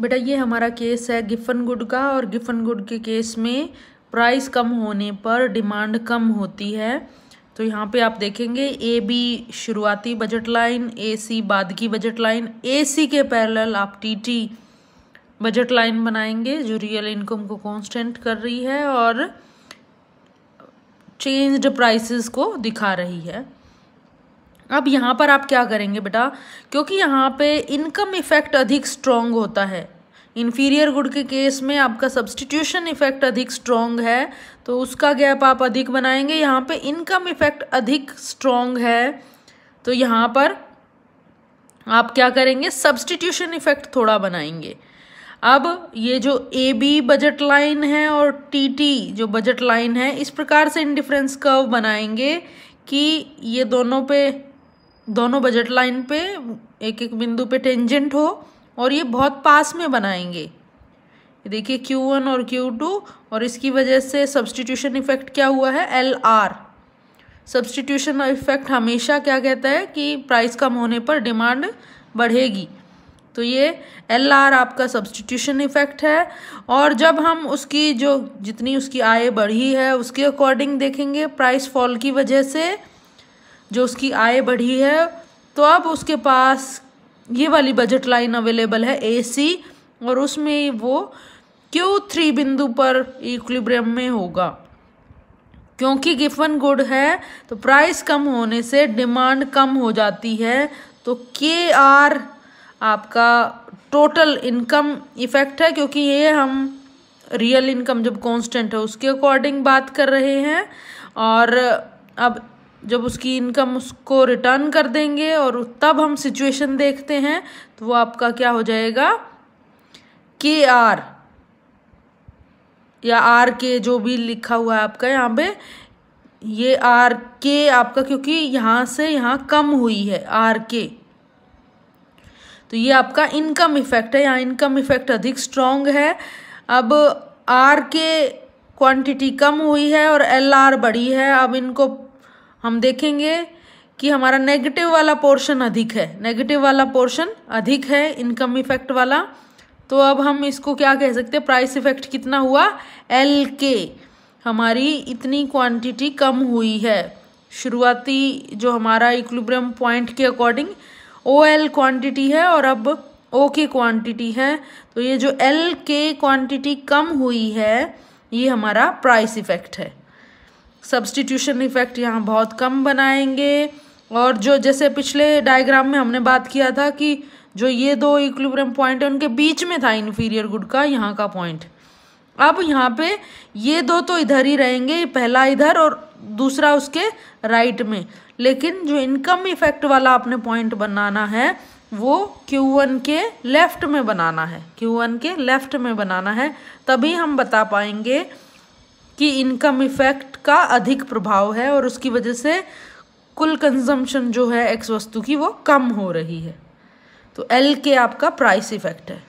बेटा ये हमारा केस है गिफन गुड का और गिफन गुड के केस में प्राइस कम होने पर डिमांड कम होती है तो यहाँ पे आप देखेंगे ए बी शुरुआती बजट लाइन ए सी बाद की बजट लाइन ए सी के पैरेलल आप टी टी बजट लाइन बनाएंगे जो रियल इनकम को कांस्टेंट कर रही है और चेंज्ड प्राइसेस को दिखा रही है अब यहाँ पर आप क्या करेंगे बेटा क्योंकि यहाँ पे इनकम इफ़ेक्ट अधिक स्ट्रॉन्ग होता है इन्फीरियर गुड के केस में आपका सब्सटीट्यूशन इफेक्ट अधिक स्ट्रांग है तो उसका गैप आप अधिक बनाएंगे यहाँ पे इनकम इफेक्ट अधिक स्ट्रोंग है तो यहाँ पर आप क्या करेंगे सब्सटीट्यूशन इफेक्ट थोड़ा बनाएंगे अब ये जो ए बी बजट लाइन है और टी टी जो बजट लाइन है इस प्रकार से इनडिफरेंस कर्व बनाएंगे कि ये दोनों पे दोनों बजट लाइन पे एक एक बिंदु पे टेंजेंट हो और ये बहुत पास में बनाएंगे देखिए Q1 और Q2 और इसकी वजह से सब्सटीट्यूशन इफेक्ट क्या हुआ है एल आर सब्सटीट्यूशन इफेक्ट हमेशा क्या कहता है कि प्राइस कम होने पर डिमांड बढ़ेगी तो ये एल आर आपका सब्सटीट्यूशन इफेक्ट है और जब हम उसकी जो जितनी उसकी आय बढ़ी है उसके अकॉर्डिंग देखेंगे प्राइस फॉल की वजह से जो उसकी आय बढ़ी है तो अब उसके पास ये वाली बजट लाइन अवेलेबल है एसी और उसमें वो क्यू थ्री बिंदु पर इक्विलिब्रियम में होगा क्योंकि गिफन गुड है तो प्राइस कम होने से डिमांड कम हो जाती है तो के आर आपका टोटल इनकम इफेक्ट है क्योंकि ये हम रियल इनकम जब कांस्टेंट है उसके अकॉर्डिंग बात कर रहे हैं और अब जब उसकी इनकम उसको रिटर्न कर देंगे और तब हम सिचुएशन देखते हैं तो वो आपका क्या हो जाएगा के आर या आर के जो भी लिखा हुआ है आपका यहाँ पे ये आर के आपका क्योंकि यहाँ से यहाँ कम हुई है आर के तो ये आपका इनकम इफेक्ट है यहाँ इनकम इफेक्ट अधिक स्ट्रांग है अब आर के क्वांटिटी कम हुई है और एल आर बढ़ी है अब इनको हम देखेंगे कि हमारा नेगेटिव वाला पोर्शन अधिक है नेगेटिव वाला पोर्शन अधिक है इनकम इफेक्ट वाला तो अब हम इसको क्या कह सकते हैं प्राइस इफेक्ट कितना हुआ एल के हमारी इतनी क्वांटिटी कम हुई है शुरुआती जो हमारा इक्विलिब्रियम पॉइंट के अकॉर्डिंग ओ एल क्वान्टिटी है और अब ओ के क्वान्टिटी है तो ये जो एल के क्वान्टिटी कम हुई है ये हमारा प्राइस इफेक्ट है सब्सटीट्यूशन इफेक्ट यहाँ बहुत कम बनाएंगे और जो जैसे पिछले डायग्राम में हमने बात किया था कि जो ये दो इक्विलिब्रियम पॉइंट है उनके बीच में था इन्फीरियर गुड का यहाँ का पॉइंट अब यहाँ पे ये दो तो इधर ही रहेंगे पहला इधर और दूसरा उसके राइट में लेकिन जो इनकम इफेक्ट वाला आपने पॉइंट बनाना है वो Q1 के लेफ्ट में बनाना है Q1 के लेफ्ट में बनाना है तभी हम बता पाएंगे कि इनकम इफेक्ट का अधिक प्रभाव है और उसकी वजह से कुल कंजम्पशन जो है एक्स वस्तु की वो कम हो रही है तो एल के आपका प्राइस इफेक्ट है